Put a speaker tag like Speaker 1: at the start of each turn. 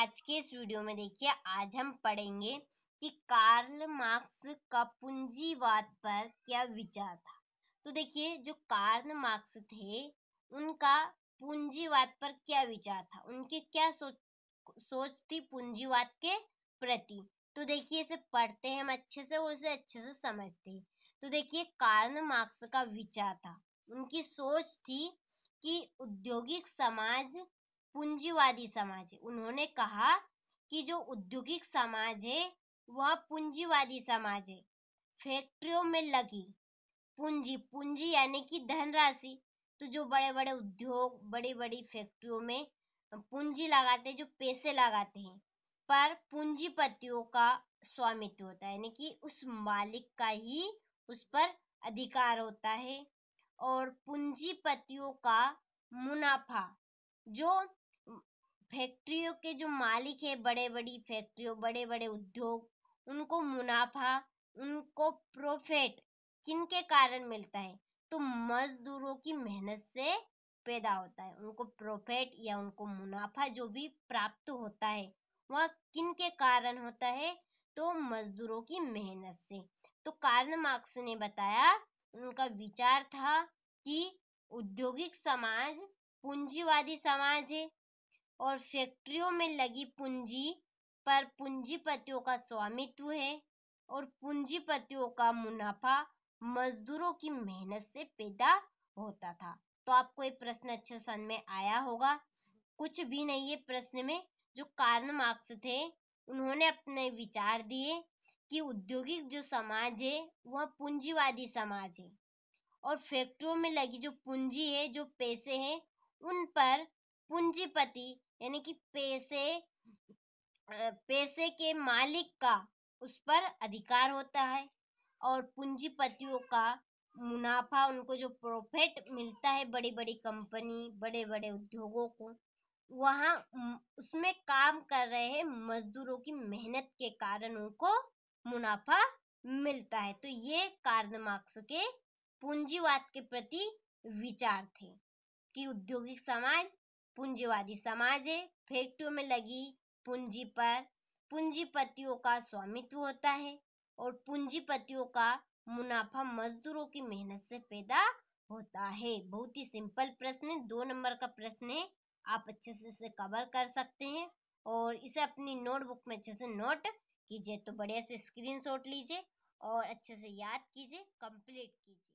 Speaker 1: आज के इस वीडियो में देखिए आज हम पढ़ेंगे कि कार्ल मार्क्स का पूंजीवाद पर क्या विचार था तो देखिए जो कार्ल मार्क्स थे उनका पूंजीवाद पर क्या विचार था उनके क्या सोच सोच थी पूंजीवाद के प्रति तो देखिए इसे पढ़ते हैं हम अच्छे से और इसे अच्छे से समझते हैं तो देखिए कार्ल मार्क्स का विचार था उनकी सोच थी कि औद्योगिक समाज पूंजीवादी समाज है उन्होंने कहा कि जो औद्योगिक समाज है वह पूंजीवादी समाज है फैक्ट्रियों में लगी पूंजी पूंजी यानी कि धनराशि तो जो बड़े बड़े उद्योग बड़ी बड़ी फैक्ट्रियों में पूंजी लगाते जो पैसे लगाते हैं पर पूंजीपतियों का स्वामित्व होता है यानी कि उस मालिक का ही उस पर अधिकार होता है और पूंजीपतियों का मुनाफा जो फैक्ट्रियों के जो मालिक है बड़े बड़ी फैक्ट्रियों बड़े बड़े उद्योग उनको मुनाफा उनको प्रॉफिट किन के कारण मिलता है तो मजदूरों की मेहनत से पैदा होता है उनको प्रॉफिट या उनको मुनाफा जो भी प्राप्त होता है वह किन के कारण होता है तो मजदूरों की मेहनत से तो कार्ल मार्क्स ने बताया उनका विचार था कि औद्योगिक समाज पूंजीवादी समाज है और फैक्ट्रियों में लगी पूंजी पर पूंजीपतियों का स्वामित्व है और पूंजीपतियों का मुनाफा मजदूरों की मेहनत से पैदा होता था तो आपको ये प्रश्न अच्छे समझ में आया होगा कुछ भी नहीं है प्रश्न में जो कारण मार्क्स थे उन्होंने अपने विचार दिए कि औद्योगिक जो समाज है वह पूंजीवादी समाज है और फैक्ट्रियों में लगी जो पूंजी है जो पैसे हैं उन पर पूंजीपति यानी कि पैसे पैसे के मालिक का उस पर अधिकार होता है और पूंजीपतियों का मुनाफा उनको जो प्रॉफिट मिलता है बड़ी बड़ी कंपनी बड़े बड़े उद्योगों को वहाँ उसमें काम कर रहे मजदूरों की मेहनत के कारण उनको मुनाफा मिलता है तो ये कार्ल मार्क्स के पूंजीवाद के प्रति विचार थे कि औद्योगिक समाज पूंजीवादी समाज है फैक्ट्रियों में लगी पूंजी पर पूंजीपतियों का स्वामित्व होता है और पूंजीपतियों का मुनाफा मजदूरों की मेहनत से पैदा होता है बहुत ही सिंपल प्रश्न है दो नंबर का प्रश्न है आप अच्छे से इसे कवर कर सकते हैं और इसे अपनी नोटबुक में अच्छे से नोट कीजिए तो बढ़िया से स्क्रीनशॉट लीजिए और अच्छे से याद कीजिए कंप्लीट कीजिए